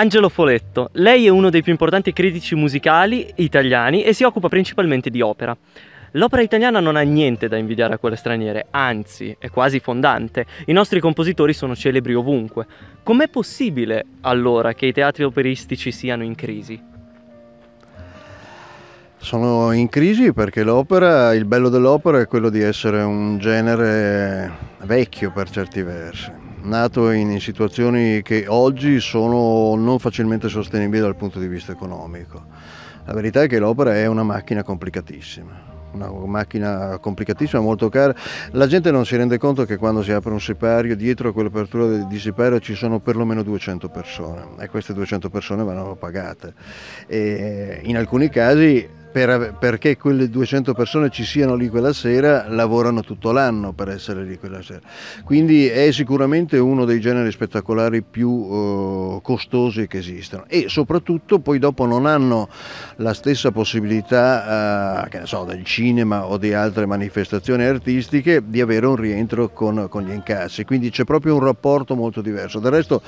Angelo Foletto. Lei è uno dei più importanti critici musicali italiani e si occupa principalmente di opera. L'opera italiana non ha niente da invidiare a quelle straniere, anzi è quasi fondante. I nostri compositori sono celebri ovunque. Com'è possibile allora che i teatri operistici siano in crisi? Sono in crisi perché l'opera, il bello dell'opera è quello di essere un genere vecchio per certi versi nato in situazioni che oggi sono non facilmente sostenibili dal punto di vista economico. La verità è che l'opera è una macchina complicatissima una macchina complicatissima, molto cara. La gente non si rende conto che quando si apre un sipario, dietro a quell'apertura di sipario ci sono perlomeno 200 persone e queste 200 persone vanno pagate. E in alcuni casi per, perché quelle 200 persone ci siano lì quella sera, lavorano tutto l'anno per essere lì quella sera. Quindi è sicuramente uno dei generi spettacolari più eh, costosi che esistono e soprattutto poi dopo non hanno la stessa possibilità, eh, che ne so, del cinema o di altre manifestazioni artistiche di avere un rientro con, con gli incassi. Quindi c'è proprio un rapporto molto diverso. Del resto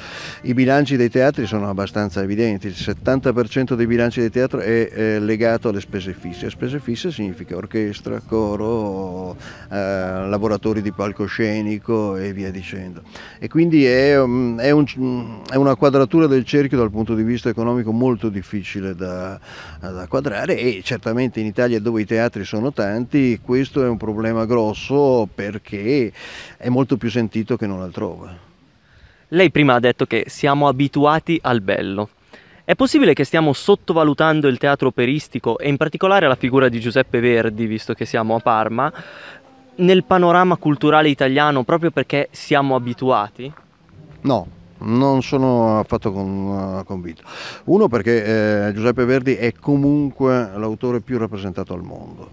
i bilanci dei teatri sono abbastanza evidenti, il 70% dei bilanci dei teatri è, è legato alle spese spese fisse. Spese fisse significa orchestra, coro, eh, laboratori di palcoscenico e via dicendo. E quindi è, mm, è, un, è, una quadratura del cerchio dal punto di vista economico molto difficile da, da quadrare e certamente in Italia dove i teatri sono tanti questo è un problema grosso perché è molto più sentito che non altrove. Lei prima ha detto che siamo abituati al bello. È possibile che stiamo sottovalutando il teatro operistico e in particolare la figura di Giuseppe Verdi, visto che siamo a Parma, nel panorama culturale italiano proprio perché siamo abituati? No, non sono affatto con, eh, convinto. Uno perché eh, Giuseppe Verdi è comunque l'autore più rappresentato al mondo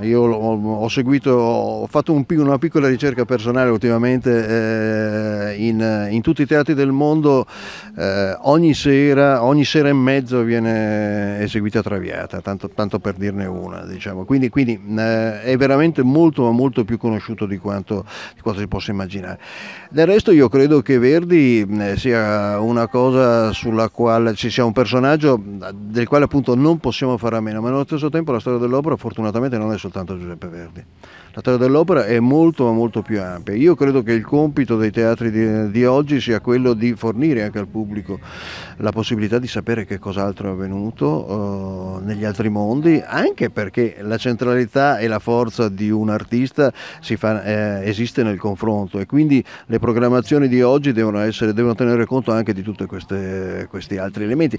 io ho, seguito, ho fatto un, una piccola ricerca personale ultimamente eh, in, in, tutti i teatri del mondo, eh, ogni, sera, ogni sera e mezzo viene eseguita Traviata, tanto, tanto per dirne una. Diciamo. Quindi, quindi eh, è veramente molto ma molto più conosciuto di quanto, di quanto, si possa immaginare. Del resto io credo che Verdi eh, sia una cosa sulla quale ci sia un personaggio del quale appunto non possiamo fare a meno, ma allo stesso tempo la storia dell'opera fortunatamente non è soltanto Giuseppe Verdi. La storia dell'opera è molto ma molto più ampia. Io credo che il compito dei teatri di, di oggi sia quello di fornire anche al pubblico la possibilità di sapere che cos'altro è avvenuto eh, negli altri mondi, anche perché la centralità e la forza di un artista fa, eh, esiste nel confronto e quindi le programmazioni di oggi devono, essere, devono tenere conto anche di tutti questi altri elementi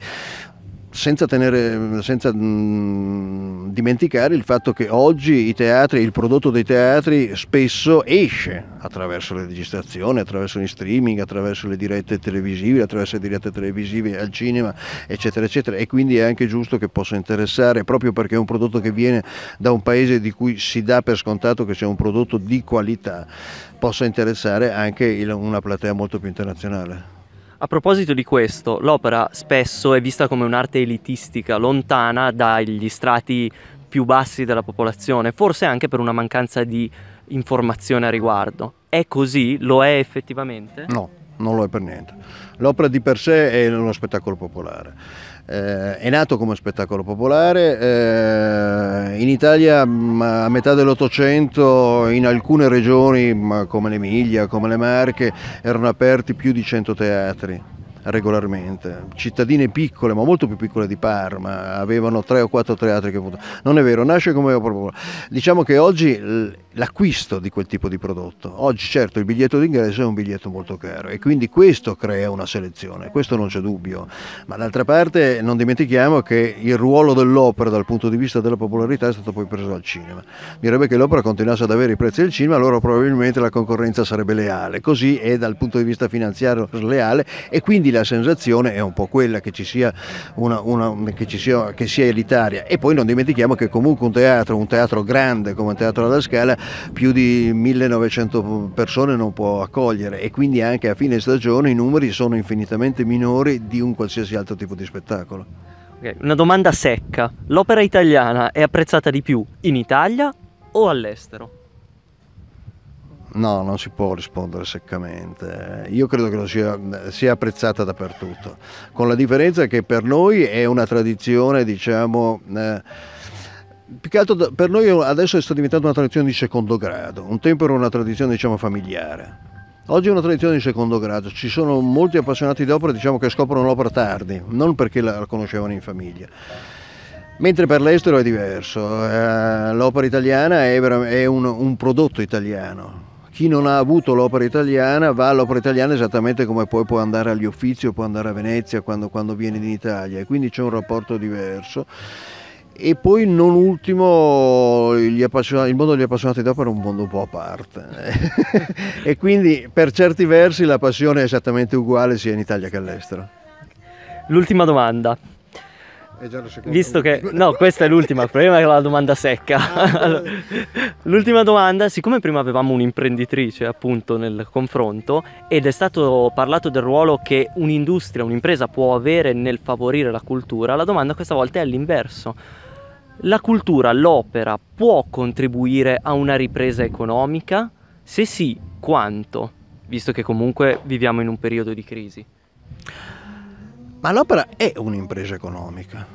senza, tenere, senza mh, mm, dimenticare il fatto che oggi i teatri, il prodotto dei teatri spesso esce attraverso le registrazioni, attraverso gli streaming, attraverso le dirette televisive, attraverso le dirette televisive al cinema, eccetera, eccetera. E quindi è anche giusto che possa interessare, proprio perché è un prodotto che viene da un paese di cui si dà per scontato che sia un prodotto di qualità, possa interessare anche il, una platea molto più internazionale. A proposito di questo, l'opera spesso è vista come un'arte elitistica, lontana dagli strati più bassi della popolazione, forse anche per una mancanza di informazione a riguardo. È così? Lo è effettivamente? No, non lo è per niente. L'opera di per sé è uno spettacolo popolare. Eh, è nato come spettacolo popolare, eh, in Italia mm, a metà dell'Ottocento in alcune regioni come l'Emilia, come le Marche, erano aperti più di 100 teatri regolarmente. Cittadine piccole, ma molto più piccole di Parma, avevano tre o quattro teatri che Non è vero, nasce come opera popolare. Diciamo che oggi l'acquisto di quel tipo di prodotto. Oggi certo il biglietto d'ingresso è un biglietto molto caro e quindi questo crea una selezione, questo non c'è dubbio, ma d'altra parte non dimentichiamo che il ruolo dell'opera dal punto di vista della popolarità è stato poi preso dal cinema. Direbbe che l'opera continuasse ad avere i prezzi del cinema, allora probabilmente la concorrenza sarebbe leale, così è dal punto di vista finanziario sleale e quindi la sensazione è un po' quella che ci sia, una, una, che ci sia, che sia elitaria e poi non dimentichiamo che comunque un teatro, un teatro grande come un teatro alla scala, più di 1900 persone non può accogliere e quindi anche a fine stagione i numeri sono infinitamente minori di un qualsiasi altro tipo di spettacolo. Okay, una domanda secca, l'opera italiana è apprezzata di più in Italia o all'estero? No, non si può rispondere seccamente. Io credo che lo sia, sia, apprezzata dappertutto, con la differenza che per noi è una tradizione, diciamo... Eh, più che altro per noi adesso è diventata una tradizione di secondo grado, un tempo era una tradizione diciamo familiare. Oggi è una tradizione di secondo grado, ci sono molti appassionati d'opera diciamo, che scoprono l'opera tardi, non perché la conoscevano in famiglia. Mentre per l'estero è diverso, eh, l'opera italiana è, un prodotto italiano, chi non ha avuto l'opera italiana va all'opera italiana esattamente come poi può andare agli uffizi o può andare a Venezia quando, quando viene in Italia e quindi c'è un rapporto diverso e poi non ultimo il mondo degli appassionati d'opera è un mondo un po' a parte eh. e quindi per certi versi la passione è esattamente uguale sia in Italia che all'estero. L'ultima domanda. Visto che no, questa è l'ultima, il problema è la domanda secca. Ah, l'ultima domanda, siccome prima avevamo un'imprenditrice appunto nel confronto ed è stato parlato del ruolo che un'industria, un'impresa può avere nel favorire la cultura, la domanda questa volta è all'inverso la cultura, l'opera può contribuire a una ripresa economica? Se sì, quanto? Visto che comunque viviamo in un periodo di crisi. Ma l'opera è un'impresa economica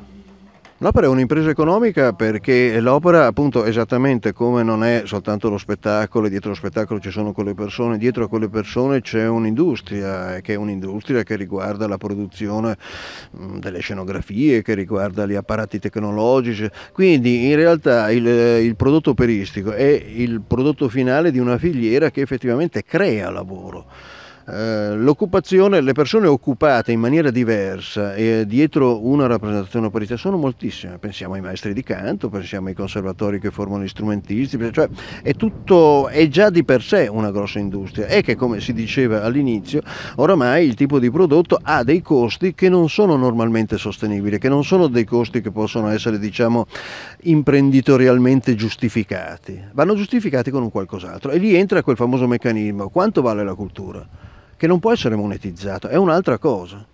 L'opera è un'impresa economica perché l'opera appunto esattamente come non è soltanto lo spettacolo, dietro lo spettacolo ci sono quelle persone, dietro a quelle persone c'è un'industria eh, che è un'industria che riguarda la produzione mm, delle scenografie, che riguarda gli apparati tecnologici, quindi in realtà il, il prodotto operistico è il prodotto finale di una filiera che effettivamente crea lavoro. Eh, l'occupazione, le persone occupate in maniera diversa e dietro una rappresentazione operista sono moltissime, pensiamo ai maestri di canto, pensiamo ai conservatori che formano gli strumentisti, cioè è, tutto, è già di per sé una grossa industria e che come si diceva all'inizio, oramai il tipo di prodotto ha dei costi che non sono normalmente sostenibili, che non sono dei costi che possono essere diciamo imprenditorialmente giustificati, vanno giustificati con un qualcos'altro e lì entra quel famoso meccanismo, quanto vale la cultura? che non può essere monetizzato, è un'altra cosa.